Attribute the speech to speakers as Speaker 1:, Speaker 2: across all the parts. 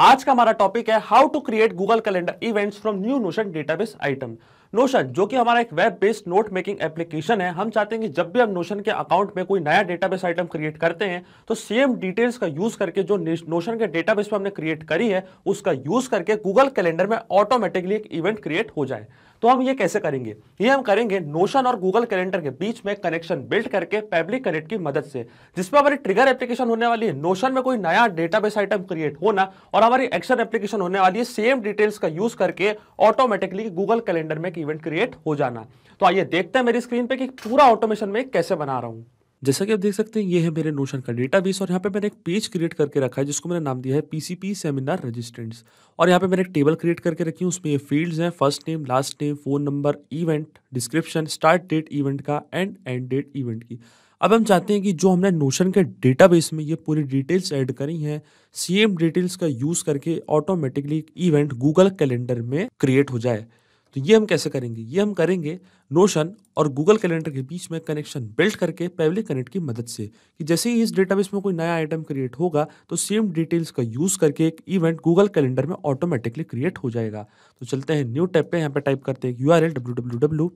Speaker 1: आज का हमारा टॉपिक है how to create Google calendar events from new Notion database item Notion जो कि हमारा एक web based note making application है हम चाहते हैं कि जब भी हम नोशन के अकाउंट में कोई नया डेटाबेस आइटम क्रिएट करते हैं तो सेम डिटेल्स का यूज करके जो नोशन के डेटाबेस पे हमने क्रिएट करी है उसका यूज करके गूगल कैलेंडर में ऑटोमेटिकली एक इवेंट क्रिएट हो जाए तो हम ये कैसे करेंगे ये हम करेंगे नोशन और गूगल कैलेंडर के बीच में कनेक्शन बिल्ड करके पब्लिक कनेक्ट की मदद से जिसमें हमारी ट्रिगर एप्लीकेशन होने वाली है नोशन में कोई नया डेटाबेस आइटम क्रिएट होना और हमारी एक्शन एप्लीकेशन होने वाली है सेम डिटेल्स का यूज करके ऑटोमेटिकली गूगल कैलेंडर में कि इवेंट क्रिएट हो जाना तो आइए देखते हैं मेरी स्क्रीन पे कि पूरा ऑटोमेशन में कैसे बना रहा हूँ जैसा कि आप देख सकते हैं ये है मेरे नोशन का डेटा बेस और यहाँ पे मैंने एक पेज क्रिएट करके रखा है जिसको मैंने नाम दिया है पीसीपी सेमिनार रजिस्टेंट्स और यहाँ पे मैंने एक टेबल क्रिएट करके रखी है उसमें ये फील्ड्स हैं first name last name phone number event description start date event का एंड एंड डेट इवेंट की अब हम चाहते हैं कि जो हमने नोशन के डेटा में ये पूरी डिटेल्स एड करी है सेम डिटेल्स का यूज़ करके ऑटोमेटिकली इवेंट गूगल कैलेंडर में क्रिएट हो जाए तो ये हम कैसे करेंगे ये हम करेंगे नोशन और गूगल कैलेंडर के बीच में कनेक्शन बिल्ड करके पेवली कनेक्ट की मदद से कि जैसे ही इस डेटाबेस में कोई नया आइटम क्रिएट होगा तो सेम डिटेल्स का यूज़ करके एक इवेंट गूगल कैलेंडर में ऑटोमेटिकली क्रिएट हो जाएगा तो चलते हैं न्यू टैप पे यहाँ पे टाइप करते हैं U R L W W W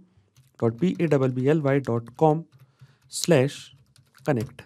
Speaker 1: dot P A double B L Y dot com slash connect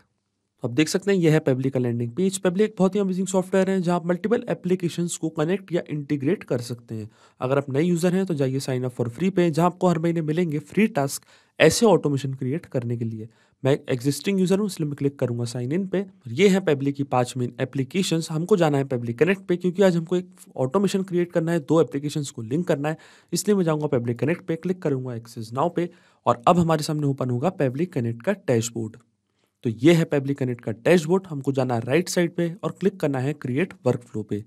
Speaker 1: तो आप देख सकते हैं यह है पेबली का लैंडिंग पेज पेबली एक बहुत ही अमेजिंग सॉफ्टवेयर है जहां मल्टीपल एप्लीकेशंस को कनेक्ट या इंटीग्रेट कर सकते हैं अगर आप नए यूज़र हैं तो जाइए साइन अप फॉर फ्री पे जहां आपको हर महीने मिलेंगे फ्री टास्क ऐसे ऑटोमेशन क्रिएट करने के लिए मैं एक एग्जिस्टिंग यूज़र हूँ इसलिए मैं क्लिक करूँगा साइन इन पे ये है पेबली की पाँच मेन एप्लीकेशन हमको जाना है पब्लिक कनेक्ट पे क्योंकि आज हमको एक ऑटोमेशन क्रिएट करना है दो एप्लीकेशन को लिंक करना है इसलिए मैं जाऊँगा पेबली कनेक्ट पे क्लिक करूँगा एक्सेस नाव पे और अब हमारे सामने ओपन होगा पेबली कनेक्ट का डैशबोर्ड तो ये है पेबली कनेक्ट का डैशबोर्ड हमको जाना है राइट साइड पे और क्लिक करना है क्रिएट वर्क फ्लो पे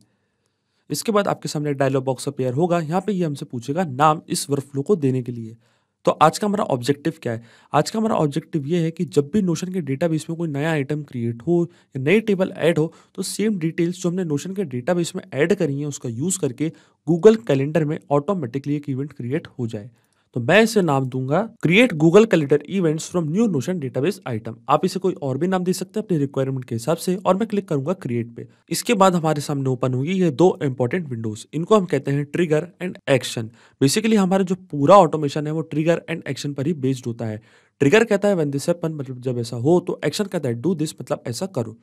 Speaker 1: इसके बाद आपके सामने डायलॉग बॉक्स अपेयर होगा यहाँ पे ये हमसे पूछेगा नाम इस वर्क फ्लो को देने के लिए तो आज का हमारा ऑब्जेक्टिव क्या है आज का हमारा ऑब्जेक्टिव ये है कि जब भी नोशन के डेटाबेस में कोई नया आइटम क्रिएट हो या नई टेबल ऐड हो तो सेम डिटेल्स जो हमने नोशन के डेटाबेस में ऐड करी है उसका यूज़ करके गूगल कैलेंडर में ऑटोमेटिकली एक इवेंट क्रिएट हो जाए तो मैं इसे नाम दूंगा create Google calendar events from new Notion database item आप इसे कोई और भी नाम दे सकते हैं अपने रिक्वायरमेंट के हिसाब से और मैं क्लिक करूंगा क्रिएट पे इसके बाद हमारे सामने ओपन होगी ये दो इंपॉर्टेंट विंडोज इनको हम कहते हैं ट्रिगर एंड एक्शन बेसिकली हमारा जो पूरा ऑटोमेशन है वो ट्रिगर एंड एक्शन पर ही बेस्ड होता है ट्रिगर कहता है वेन दिस हैपन मतलब जब ऐसा हो तो एक्शन कहता है डू दिस मतलब ऐसा करो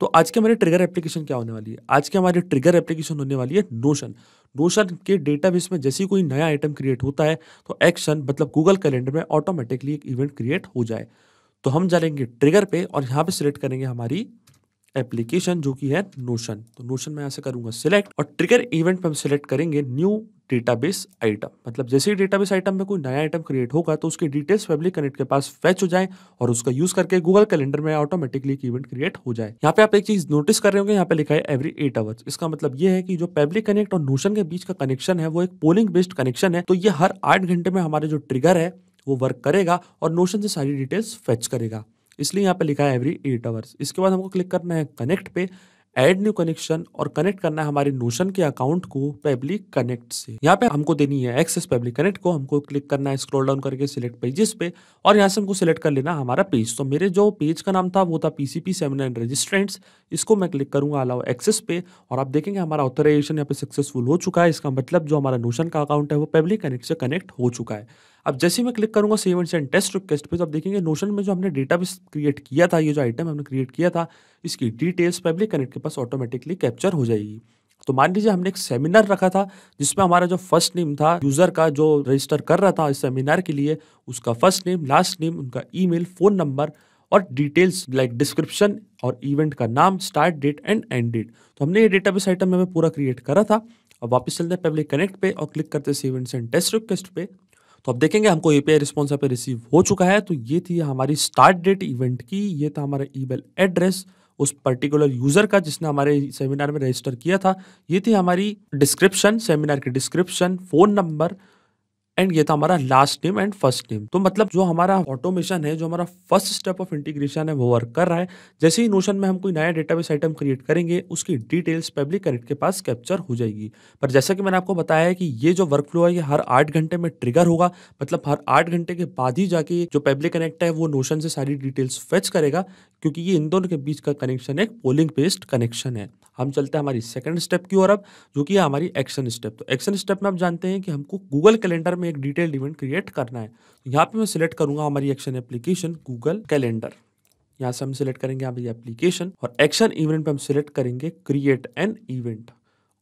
Speaker 1: तो आज के हमारे ट्रिगर एप्लीकेशन क्या होने वाली है आज के हमारे ट्रिगर एप्लीकेशन होने वाली है नोशन नोशन के डेटाबेस में जैसे कोई नया आइटम क्रिएट होता है तो एक्शन मतलब गूगल कैलेंडर में ऑटोमेटिकली एक इवेंट क्रिएट हो जाए तो हम जाएंगे ट्रिगर पे और यहाँ पे सिलेक्ट करेंगे हमारी एप्लीकेशन जो कि है नोशन तो नोशन मैं यहाँ से करूंगा सिलेक्ट और ट्रिगर इवेंट पर हम सिलेक्ट करेंगे न्यू डेटाबेस आइटम मतलब जैसे ही डेटाबेस आइटम में कोई नया आइटम क्रिएट होगा तो उसकी डिटेल्स पब्लिक कनेक्ट के पास फैच हो जाए और उसका यूज करके गूगल कैलेंडर में ऑटोमेटिकली एक इवेंट क्रिएट हो जाए यहाँ पे आप एक चीज नोटिस कर रहे होंगे यहाँ पे लिखा है एवरी एट आवर्स इसका मतलब ये है कि जो पब्लिक कनेक्ट और नोशन के बीच का कनेक्शन है वो एक पोलिंग बेस्ड कनेक्शन है तो ये हर आठ घंटे में हमारे जो ट्रिगर है वो वर्क करेगा और नोशन से सारी डिटेल्स फैच करेगा इसलिए यहाँ पे लिखा है एवरी एट आवर्स इसके बाद हमको क्लिक करना है कनेक्ट पे एड न्यू कनेक्शन और कनेक्ट करना है हमारे नोशन के अकाउंट को पेब्लिक कनेक्ट से यहाँ पे हमको देनी है एक्सेस पब्लिक कनेक्ट को हमको क्लिक करना है स्क्रॉल डाउन करके सिलेक्ट पेजेस पे और यहाँ से हमको सिलेक्ट कर लेना हमारा पेज तो मेरे जो पेज का नाम था वो था पीसीपी सेमिनार एंड रजिस्ट्रेंट्स इसको मैं क्लिक करूंगा अलाउ एक्सेस पे और आप देखेंगे हमारा ऑथराइजेशन यहाँ पे सक्सेसफुल हो चुका है इसका मतलब जो हमारा नोशन का अकाउंट है वो पब्लिक कनेक्ट से कनेक्ट हो चुका है अब जैसे मैं क्लिक करूंगा सेव एंड टेस्ट रिक्वेस्ट पे तो आप देखेंगे नोशन में जो हमने डेटा बेस क्रिएट किया था ये जो आइटम हमने क्रिएट किया था इसकी डिटेल्स पब्लिक कनेक्ट के पास ऑटोमेटिकली कैप्चर हो जाएगी तो मान लीजिए हमने एक सेमिनार रखा था जिसमें हमारा जो फर्स्ट नेम था यूज़र का जो रजिस्टर कर रहा था इस सेमिनार के लिए उसका फर्स्ट नेम लास्ट नेम उनका ईमेल फ़ोन नंबर और डिटेल्स लाइक डिस्क्रिप्शन और इवेंट का नाम start date end end date तो हमने ये डेटाबेस आइटम हमें पूरा क्रिएट करा था अब वापस चलते हैं पब्लिक कनेक्ट पे और क्लिक करते हैं save and send test request पे तो अब देखेंगे हमको एपीआई रिस्पॉन्स यहाँ पे रिसीव हो चुका है तो ये थी हमारी स्टार्ट डेट इवेंट की ये था हमारा ईमेल एड्रेस उस पर्टिकुलर यूज़र का जिसने हमारे सेमिनार में रजिस्टर किया था ये थी हमारी डिस्क्रिप्शन सेमिनार की डिस्क्रिप्शन फ़ोन नंबर एंड ये था हमारा last name and first name तो मतलब जो हमारा ऑटोमेशन है जो हमारा फर्स्ट स्टेप ऑफ इंटीग्रेशन है वो वर्क कर रहा है जैसे ही नोशन में हम कोई नया डेटाबेस आइटम क्रिएट करेंगे उसकी डिटेल्स पब्लिक कनेक्ट के पास कैप्चर हो जाएगी पर जैसा कि मैंने आपको बताया है कि ये जो वर्क फ्लो है ये हर आठ घंटे में ट्रिगर होगा मतलब हर आठ घंटे के बाद ही जाके जो पब्लिक कनेक्ट है वो नोशन से सारी डिटेल्स फेच करेगा क्योंकि ये इन दोनों के बीच का कनेक्शन एक पोलिंग बेस्ड कनेक्शन है हम चलते हैं हमारी सेकंड स्टेप की ओर अब जो कि हमारी एक्शन स्टेप तो एक्शन स्टेप में आप जानते हैं कि हमको गूगल कैलेंडर में एक डिटेल्ड इवेंट क्रिएट करना है तो यहाँ पे मैं सिलेक्ट करूंगा हमारी एक्शन एप्लीकेशन गूगल कैलेंडर यहाँ से हम सिलेक्ट करेंगे यहाँ एप्लीकेशन और एक्शन इवेंट पर हम सिलेक्ट करेंगे क्रिएट एन इवेंट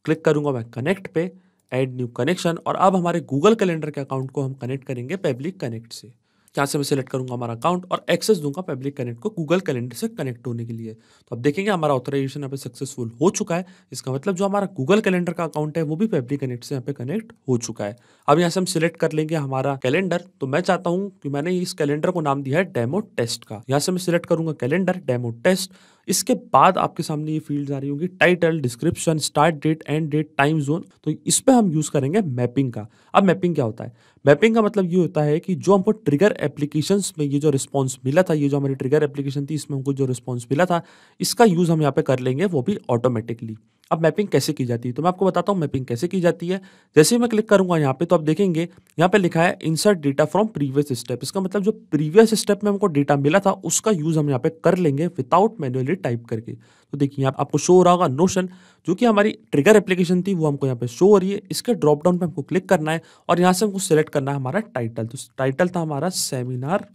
Speaker 1: क्लिक करूंगा मैं कनेक्ट पे एड न्यू कनेक्शन और अब हमारे गूगल कैलेंडर के अकाउंट को हम कनेक्ट करेंगे पब्लिक कनेक्ट से यहाँ से मैं सिलेक्ट करूँगा हमारा अकाउंट और एक्सेस दूंगा पब्लिक कनेक्ट को गूगल कैलेंडर से कनेक्ट होने के लिए तो अब देखेंगे हमारा ऑथराइजेशन यहाँ पे सक्सेसफुल हो चुका है इसका मतलब जो हमारा गूगल कैलेंडर का अकाउंट है वो भी पब्लिक कनेक्ट से यहाँ पे कनेक्ट हो चुका है अब यहाँ से हम सिलेक्ट कर लेंगे हमारा कैलेंडर तो मैं चाहता हूँ कि मैंने इस कैलेंडर को नाम दिया है डेमो टेस्ट का यहाँ से मैं सिलेक्ट करूंगा कैलेंडर डेमो टेस्ट इसके बाद आपके सामने ये फील्ड आ रही होंगी title description start date end date time zone तो इस पर हम यूज़ करेंगे मैपिंग का अब मैपिंग क्या होता है मैपिंग का मतलब ये होता है कि जो हमको ट्रिगर एप्लीकेशन में ये जो रिस्पॉन्स मिला था ये जो हमारी ट्रिगर एप्लीकेशन थी इसमें हमको जो रिस्पॉन्स मिला था इसका यूज़ हम यहाँ पे कर लेंगे वो भी ऑटोमेटिकली अब मैपिंग कैसे की जाती है तो मैं आपको बताता हूँ मैपिंग कैसे की जाती है जैसे ही मैं क्लिक करूँगा यहाँ पे तो आप देखेंगे यहाँ पे लिखा है insert data from previous step इसका मतलब जो प्रीवियस स्टेप में हमको डेटा मिला था उसका यूज़ हम यहाँ पे कर लेंगे विदाउट मैनुअली टाइप करके तो देखिए यहाँ आपको शो हो रहा होगा नोशन जो कि हमारी ट्रिगर एप्लीकेशन थी वो हमको यहाँ पे शो हो रही है इसके ड्रॉप डाउन पर हमको क्लिक करना है और यहाँ से हमको सेलेक्ट करना है हमारा टाइटल तो टाइटल था हमारा seminar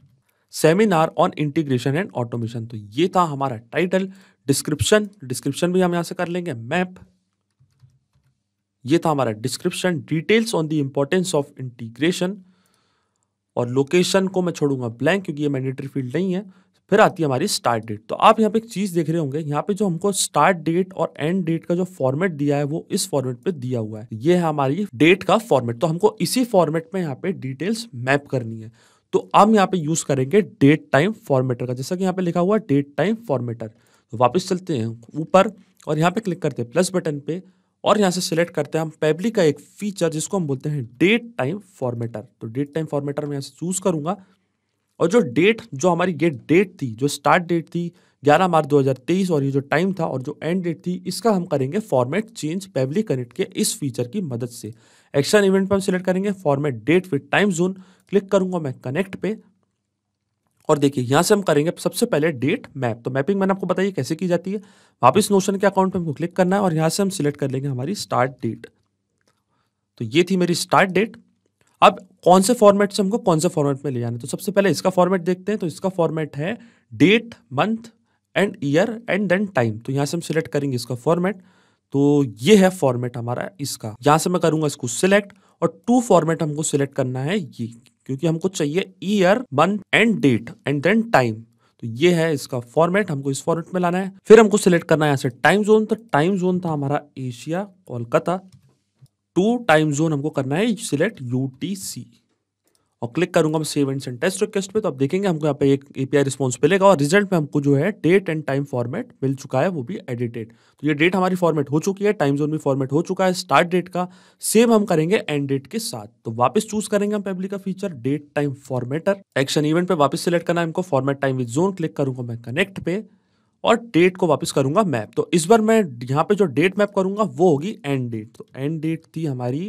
Speaker 1: seminar on integration and automation तो ये था हमारा टाइटल डिस्क्रिप्शन डिस्क्रिप्शन भी हम यहाँ से कर लेंगे मैप ये था हमारा description details on the importance of integration और लोकेशन को मैं छोड़ूंगा ब्लैंक क्योंकि ये मैंडेटरी फील्ड नहीं है फिर आती है हमारी स्टार्ट डेट तो आप यहाँ पे एक चीज़ देख रहे होंगे यहाँ पे जो हमको स्टार्ट डेट और एंड डेट का जो फॉर्मेट दिया है वो इस फॉर्मेट पे दिया हुआ है ये है हमारी डेट का फॉर्मेट तो हमको इसी फॉर्मेट में यहाँ पे डिटेल्स मैप करनी है तो हम यहाँ पे यूज करेंगे डेट टाइम फॉर्मेटर का जैसा कि यहाँ पे लिखा हुआ डेट टाइम फॉर्मेटर तो वापस चलते हैं ऊपर और यहाँ पे क्लिक करते हैं प्लस बटन पे और यहाँ से सिलेक्ट करते हैं हम पेबली का एक फीचर जिसको हम बोलते हैं डेट टाइम फॉर्मेटर तो डेट टाइम फॉर्मेटर मैं यहाँ से चूज करूंगा और जो डेट जो हमारी ये डेट थी जो स्टार्ट डेट थी 11 मार्च 2023 और ये जो टाइम था और जो एंड डेट थी इसका हम करेंगे फॉर्मेट चेंज पेबली कनेक्ट के इस फीचर की मदद से एक्शन इवेंट पर हम सिलेक्ट करेंगे format date with time zone click करूंगा मैं कनेक्ट पे और देखिए यहां से हम करेंगे सबसे पहले डेट मैप तो मैपिंग मैंने आपको बताइए कैसे की जाती है वापस नोशन के अकाउंट पे हमको क्लिक करना है और यहां से हम सिलेक्ट कर लेंगे हमारी स्टार्ट डेट तो ये थी मेरी स्टार्ट डेट अब कौन से फॉर्मेट से हमको कौन से फॉर्मेट में ले जाना है तो सबसे पहले इसका फॉर्मेट देखते हैं तो इसका फॉर्मेट है date month and year and then time तो यहां से हम सिलेक्ट करेंगे इसका फॉर्मेट तो ये है फॉर्मेट हमारा इसका यहां से मैं करूंगा इसको सिलेक्ट और टू फॉर्मेट हमको सिलेक्ट करना है ये क्योंकि हमको चाहिए year one and date and then time तो ये है इसका फॉर्मेट हमको इस फॉर्मेट में लाना है फिर हमको सिलेक्ट करना है यहाँ से टाइम जोन तो टाइम जोन था हमारा Asia Kolkata to time zone हमको करना है सिलेक्ट यू टी सी और क्लिक करूंगा मैं save and send test request पे तो आप देखेंगे हमको यहाँ पे एक एपीआई रिस्पॉन्स मिलेगा और रिजल्ट में हमको जो है डेट एंड टाइम फॉर्मेट मिल चुका है वो भी एडिटेड तो ये डेट हमारी फॉर्मेट हो चुकी है टाइम जोन भी फॉर्मेट हो चुका है स्टार्ट डेट का सेव हम करेंगे एंड डेट के साथ तो वापस चूज करेंगे हम पब्लिक का feature date time formatter action event पे वापस सिलेक्ट करना है हमको format time with zone click करूंगा मैं कनेक्ट पे और डेट को वापस करूंगा मैप तो इस बार मैं यहाँ पे जो डेट मैप करूंगा वो होगी एंड डेट तो एंड डेट थी हमारी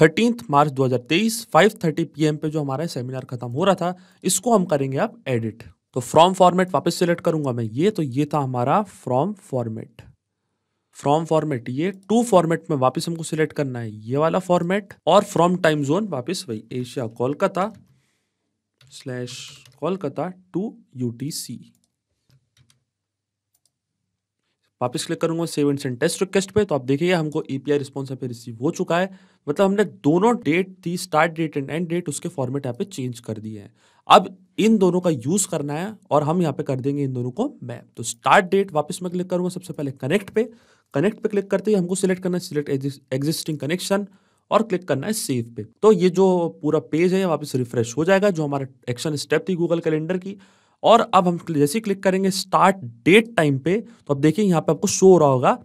Speaker 1: थर्टीन मार्च 2023 5:30 पीएम पे जो हमारा सेमिनार खत्म हो रहा था इसको हम करेंगे आप एडिट तो फ्रॉम फॉर्मेट वापस सिलेक्ट करूंगा मैं ये तो ये था हमारा फ्रॉम फॉर्मेट फ्रॉम फॉर्मेट ये टू फॉर्मेट में वापस हमको सिलेक्ट करना है ये वाला फॉर्मेट और फ्रॉम टाइम जोन वापस वही Asia Kolkata slash Kolkata to UTC वापस क्लिक करूंगा save and send test request पे तो आप देखिए हमको ई पी आई रिस्पॉन्स यहाँ पे रिसीव हो चुका है मतलब हमने दोनों डेट थी start date end end date उसके फॉर्मेट यहाँ पे चेंज कर दिए हैं अब इन दोनों का यूज़ करना है और हम यहाँ पे कर देंगे इन दोनों को मैप तो स्टार्ट डेट वापस मैं क्लिक करूंगा सबसे पहले कनेक्ट पे कनेक्ट पे क्लिक करते ही हमको सिलेक्ट करना है सिलेक्ट एग्जिस्टिंग कनेक्शन और क्लिक करना है सेव पे तो ये जो पूरा पेज है वापस रिफ्रेश हो जाएगा जो हमारा एक्शन स्टेप थी गूगल कैलेंडर की और अब हम जैसे क्लिक करेंगे स्टार्ट डेट टाइम पे तो अब देखिए यहाँ पे आपको शो हो रहा होगा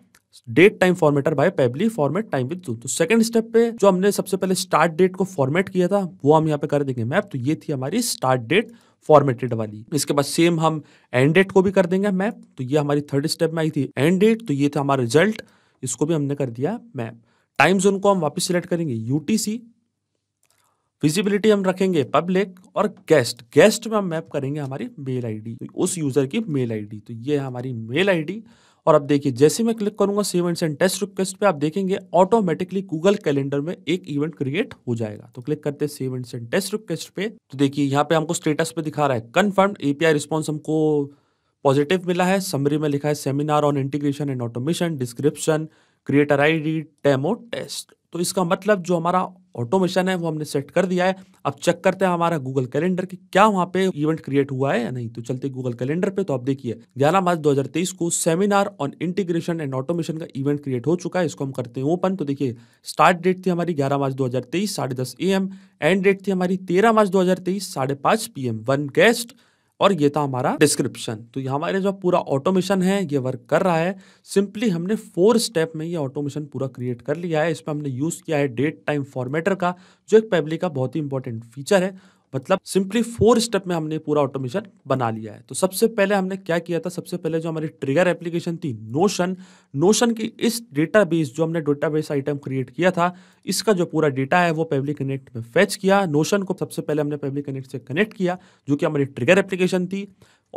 Speaker 1: date time formatter by Pabbly format time with तो सेकंड स्टेप पे जो हमने सबसे पहले स्टार्ट डेट को फॉर्मेट किया था वो हम यहाँ पे कर देंगे मैप तो ये थी हमारी स्टार्ट डेट फॉर्मेटेड वाली इसके बाद सेम हम एंड डेट को भी कर देंगे मैप तो ये हमारी थर्ड स्टेप में आई थी एंड डेट तो ये था हमारा रिजल्ट इसको भी हमने कर दिया मैप टाइम जोन को हम वापस सिलेक्ट करेंगे यूटीसी विजिबिलिटी हम रखेंगे पब्लिक और गेस्ट गेस्ट में हम मैप करेंगे हमारी मेल आईडी तो उस यूज़र की मेल आईडी तो ये हमारी मेल आईडी और अब देखिए जैसे मैं क्लिक करूंगा save and send test request पे आप देखेंगे ऑटोमेटिकली गूगल कैलेंडर में एक इवेंट क्रिएट हो जाएगा तो क्लिक करते हैं save and send test request पे तो देखिए यहाँ पे हमको स्टेटस पे दिखा रहा है कन्फर्म एपीआई रिस्पॉन्स हमको पॉजिटिव मिला है समरी में लिखा है seminar on integration and automation description creator D demo test तो इसका मतलब जो हमारा ऑटोमेशन है वो हमने सेट कर दिया है अब चेक करते हैं हमारा गूगल कैलेंडर कि क्या वहाँ पे इवेंट क्रिएट हुआ है या नहीं तो चलते गूगल कैलेंडर पे तो आप देखिए 11 मार्च 2023 को seminar on integration and automation का इवेंट क्रिएट हो चुका है इसको हम करते हैं ओपन तो देखिए स्टार्ट डेट थी हमारी ग्यारह मार्च दो हज़ार तेईस साढ़े दस ए एम एंड डेट थी हमारी तेरह मार्च दो हज़ार तेईस साढ़े पांच वन गेस्ट और ये था हमारा डिस्क्रिप्शन तो हमारे जो पूरा ऑटोमेशन है ये वर्क कर रहा है सिंपली हमने फोर स्टेप में ये ऑटोमेशन पूरा क्रिएट कर लिया है इसमें हमने यूज़ किया है डेट टाइम फॉर्मेटर का जो एक पेबली का बहुत ही इंपॉर्टेंट फीचर है मतलब सिंपली फोर स्टेप में हमने पूरा ऑटोमेशन बना लिया है तो सबसे पहले हमने क्या किया था सबसे पहले जो हमारी ट्रिगर एप्लीकेशन थी नोशन नोशन की इस डेटाबेस जो हमने डेटाबेस आइटम क्रिएट किया था इसका जो पूरा डेटा है वो पब्लिक कनेक्ट में फेच किया नोशन को सबसे पहले हमने पब्लिक कनेक्ट से कनेक्ट किया जो कि हमारी ट्रिगर एप्लीकेशन थी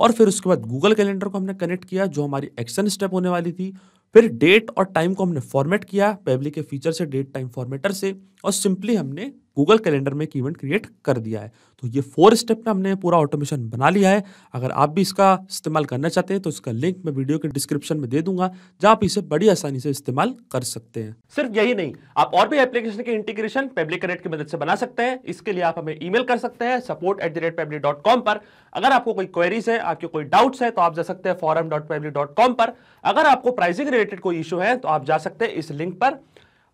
Speaker 1: और फिर उसके बाद गूगल कैलेंडर को हमने कनेक्ट किया जो हमारी एक्शन स्टेप होने वाली थी फिर डेट और टाइम को हमने फॉर्मेट किया पेबली के फीचर से डेट टाइम फॉर्मेटर से और सिंपली हमने गूगल कैलेंडर में एक इवेंट क्रिएट कर दिया है तो ये फोर स्टेप में हमने पूरा ऑटोमेशन बना लिया है अगर आप भी इसका इस्तेमाल करना चाहते हैं तो इसका लिंक मैं वीडियो के डिस्क्रिप्शन में दे दूंगा जहाँ आप इसे बड़ी आसानी से इस्तेमाल कर सकते हैं सिर्फ यही नहीं आप और भी एप्लीकेशन के इंटीग्रेशन पेब्लिक कनेक्ट की मदद से बना सकते हैं इसके लिए आप हमें ई कर सकते हैं support at the rate dot com पर अगर आपको कोई क्वेरीज है आपके कोई डाउट्स है तो आप जा सकते हैं फॉरम डॉट डॉट कॉम पर अगर आपको प्राइसिंग रिलेटेड कोई इशू है तो आप जा सकते हैं इस लिंक पर